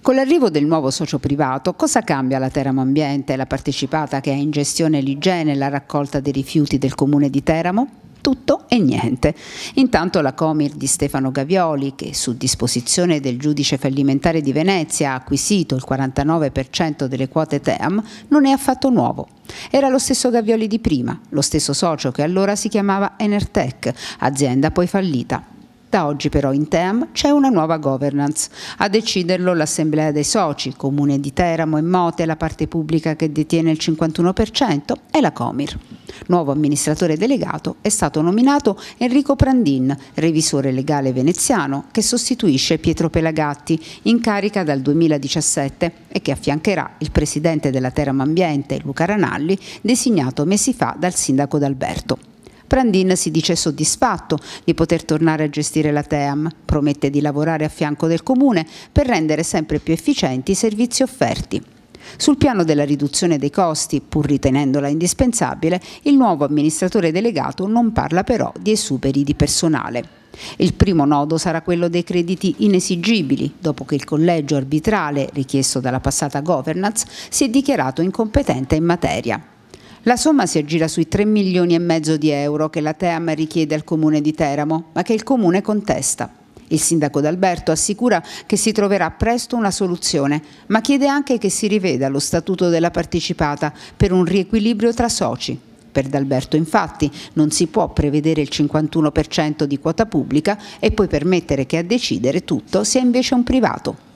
Con l'arrivo del nuovo socio privato, cosa cambia la Teramo Ambiente, la partecipata che ha in gestione l'igiene e la raccolta dei rifiuti del comune di Teramo? tutto e niente. Intanto la Comir di Stefano Gavioli, che su disposizione del giudice fallimentare di Venezia ha acquisito il 49% delle quote TEAM, non è affatto nuovo. Era lo stesso Gavioli di prima, lo stesso socio che allora si chiamava Enertech, azienda poi fallita. Da oggi però in TEAM c'è una nuova governance. A deciderlo l'Assemblea dei Soci, Comune di Teramo e Mote, la parte pubblica che detiene il 51% e la Comir. Nuovo amministratore delegato è stato nominato Enrico Prandin, revisore legale veneziano, che sostituisce Pietro Pelagatti, in carica dal 2017 e che affiancherà il presidente della Teramo Ambiente, Luca Ranalli, designato mesi fa dal sindaco d'Alberto. Prandin si dice soddisfatto di poter tornare a gestire la TEAM, promette di lavorare a fianco del Comune per rendere sempre più efficienti i servizi offerti. Sul piano della riduzione dei costi, pur ritenendola indispensabile, il nuovo amministratore delegato non parla però di esuberi di personale. Il primo nodo sarà quello dei crediti inesigibili, dopo che il collegio arbitrale, richiesto dalla passata governance, si è dichiarato incompetente in materia. La somma si aggira sui 3 milioni e mezzo di euro che la Team richiede al comune di Teramo, ma che il comune contesta. Il sindaco D'Alberto assicura che si troverà presto una soluzione, ma chiede anche che si riveda lo statuto della partecipata per un riequilibrio tra soci. Per D'Alberto infatti non si può prevedere il 51% di quota pubblica e poi permettere che a decidere tutto sia invece un privato.